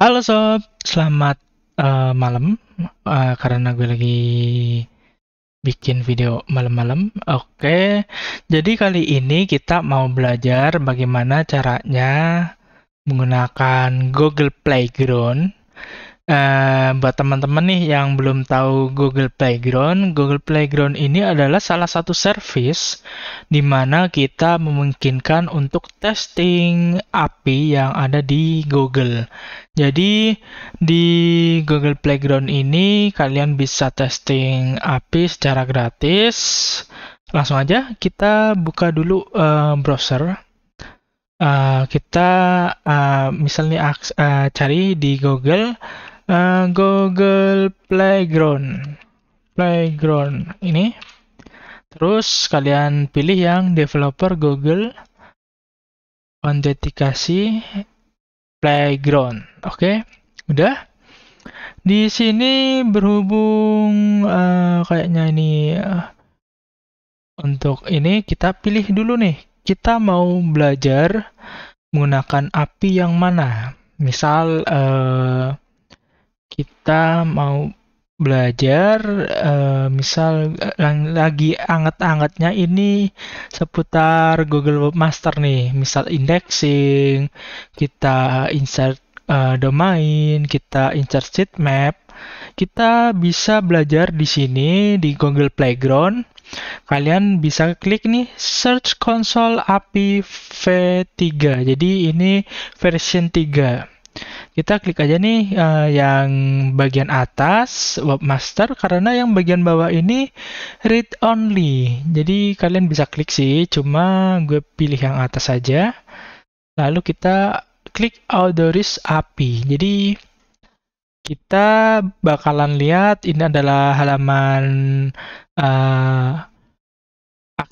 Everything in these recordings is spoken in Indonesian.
Halo sob, selamat uh, malam. Uh, karena gue lagi bikin video malam-malam. Oke, jadi kali ini kita mau belajar bagaimana caranya menggunakan Google Playground Uh, buat teman-teman nih yang belum tahu Google Playground, Google Playground ini adalah salah satu service di mana kita memungkinkan untuk testing API yang ada di Google. Jadi di Google Playground ini kalian bisa testing API secara gratis. Langsung aja kita buka dulu uh, browser. Uh, kita uh, misalnya uh, cari di Google uh, Google Playground Playground ini terus kalian pilih yang developer Google autentikasi Playground oke okay? udah di sini berhubung uh, kayaknya ini uh, untuk ini kita pilih dulu nih kita mau belajar menggunakan API yang mana misal uh, kita mau belajar uh, misal eh, lagi anget-angetnya ini seputar Google Webmaster nih misal indexing kita insert uh, domain kita insert sitemap kita bisa belajar di sini di Google Playground kalian bisa klik nih search console API V3 jadi ini version 3 kita klik aja nih uh, yang bagian atas webmaster karena yang bagian bawah ini read only. Jadi kalian bisa klik sih, cuma gue pilih yang atas saja. Lalu kita klik authorize API. Jadi kita bakalan lihat ini adalah halaman uh,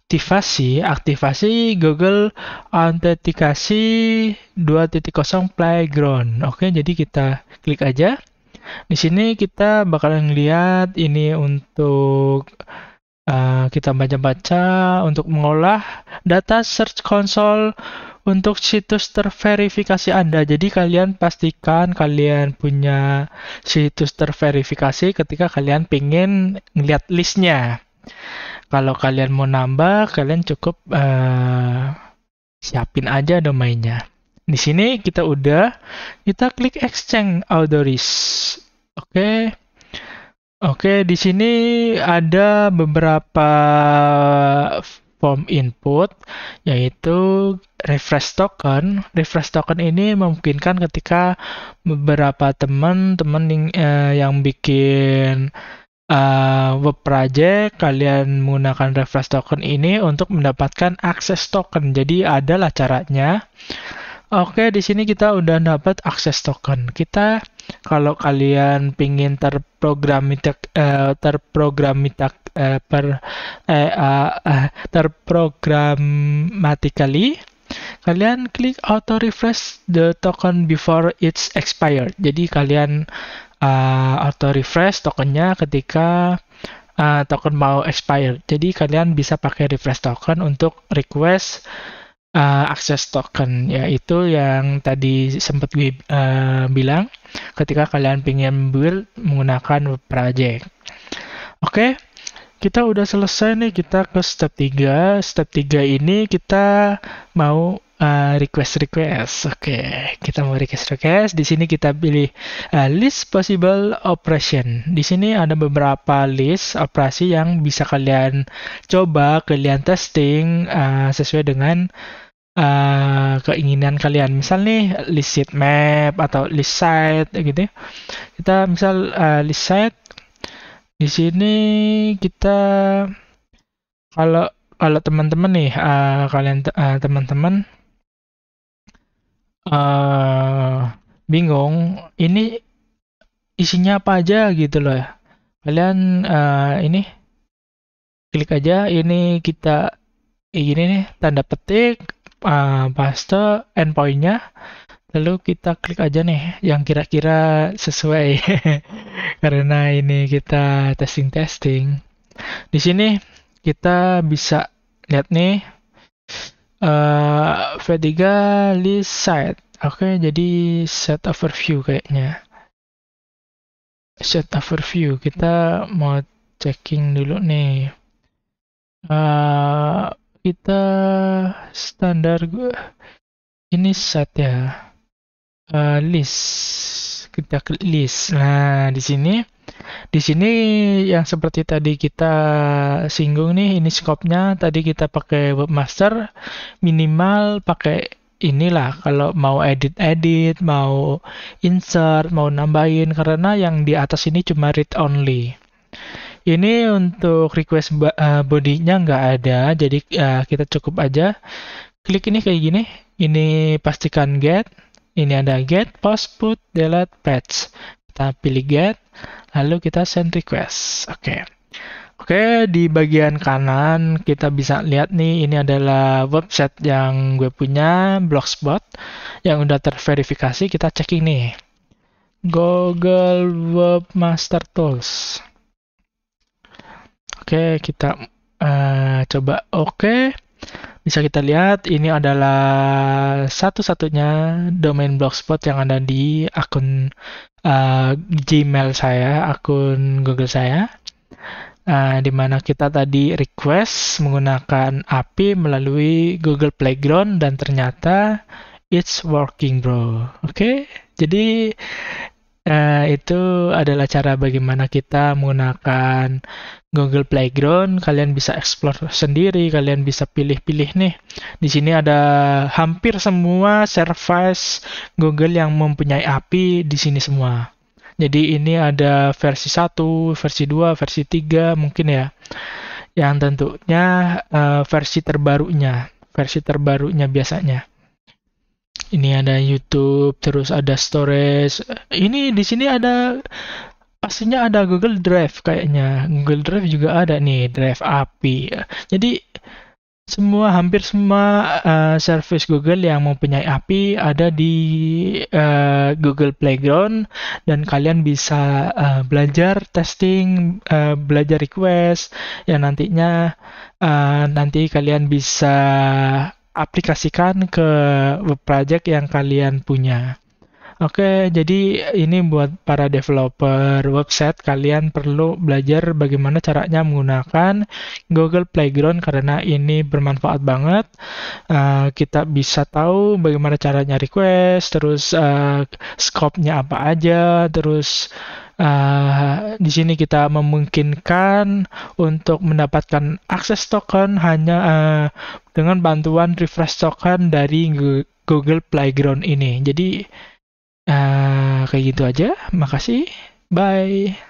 aktivasi aktivasi Google autentikasi 2.0 Playground. Oke, jadi kita klik aja. Di sini kita bakalan lihat ini untuk uh, kita baca-baca untuk mengolah data search console untuk situs terverifikasi Anda. Jadi kalian pastikan kalian punya situs terverifikasi ketika kalian pengen ngeliat listnya. Kalau kalian mau nambah, kalian cukup uh, siapin aja domainnya. Di sini kita udah, kita klik exchange Audoris. Oke. Okay. Oke, okay, di sini ada beberapa form input yaitu refresh token. Refresh token ini memungkinkan ketika beberapa teman-teman yang, eh, yang bikin uh, web project kalian menggunakan refresh token ini untuk mendapatkan akses token. Jadi adalah caranya. Oke, di sini kita udah dapat akses token. Kita kalau kalian pingin terprogram uh, eh, terprogram uh, eh, per ah, terprogrammatically kalian klik auto refresh the token before it's expired. Jadi kalian uh, auto refresh tokennya ketika uh, token mau expire. Jadi kalian bisa pakai refresh token untuk request uh, eh, access token, yaitu yang tadi sempat gue uh, bilang ketika kalian pengen build menggunakan project. Oke, okay, kita udah selesai nih kita ke step 3. Step 3 ini kita mau Uh, request request. Oke, okay. kita mau request request. Di sini kita pilih uh, list possible operation. Di sini ada beberapa list operasi yang bisa kalian coba, kalian testing uh, sesuai dengan uh, keinginan kalian. Misal nih list sheet map atau list site gitu. Ya. Kita misal uh, list site. Di sini kita kalau kalau teman-teman nih uh, kalian uh, teman-teman uh, bingung ini isinya apa aja gitu loh ya. Kalian uh, ini klik aja ini kita eh, ini nih tanda petik uh, paste endpointnya lalu kita klik aja nih yang kira-kira sesuai karena ini kita testing testing di sini kita bisa lihat nih uh, V3 list site. Oke, okay, jadi set overview kayaknya. Set overview, kita mau checking dulu nih. Uh, kita standar ini set ya. Uh, list, kita klik list. Nah, di sini di sini yang seperti tadi kita singgung nih, ini scope-nya tadi kita pakai webmaster, minimal pakai inilah kalau mau edit-edit, mau insert, mau nambahin karena yang di atas ini cuma read only. Ini untuk request eh, body-nya nggak ada, jadi eh, kita cukup aja. Klik ini kayak gini, ini pastikan get, ini ada get, post, put, delete, patch. Kita pilih get, Lalu kita send request. Oke. Okay. Oke, okay, di bagian kanan kita bisa lihat nih ini adalah website yang gue punya, Blogspot yang udah terverifikasi, kita cek ini Google Webmaster Tools. Oke, okay, kita uh, coba oke. Okay. Bisa kita lihat ini adalah satu-satunya domain blogspot yang ada di akun uh, Gmail saya, akun Google saya. Uh, di mana kita tadi request menggunakan API melalui Google Playground dan ternyata it's working bro. Oke. Okay? Jadi Nah, itu adalah cara bagaimana kita menggunakan Google Playground. Kalian bisa explore sendiri, kalian bisa pilih-pilih nih. Di sini ada hampir semua service Google yang mempunyai API di sini semua. Jadi ini ada versi 1, versi 2, versi 3 mungkin ya. Yang tentunya uh, versi terbarunya, versi terbarunya biasanya ini ada YouTube, terus ada storage. Ini di sini ada pastinya ada Google Drive kayaknya. Google Drive juga ada nih, Drive API. Jadi semua hampir semua uh, service Google yang mempunyai API ada di uh, Google Playground dan kalian bisa uh, belajar testing, uh, belajar request yang nantinya uh, nanti kalian bisa aplikasikan ke project yang kalian punya. Oke, jadi ini buat para developer website, kalian perlu belajar bagaimana caranya menggunakan Google Playground karena ini bermanfaat banget. Uh, kita bisa tahu bagaimana caranya request, terus uh, scope-nya apa aja, terus Uh, di sini kita memungkinkan untuk mendapatkan akses token hanya uh, dengan bantuan refresh token dari Google Playground ini. Jadi Eh, kayak gitu aja. Makasih. Bye.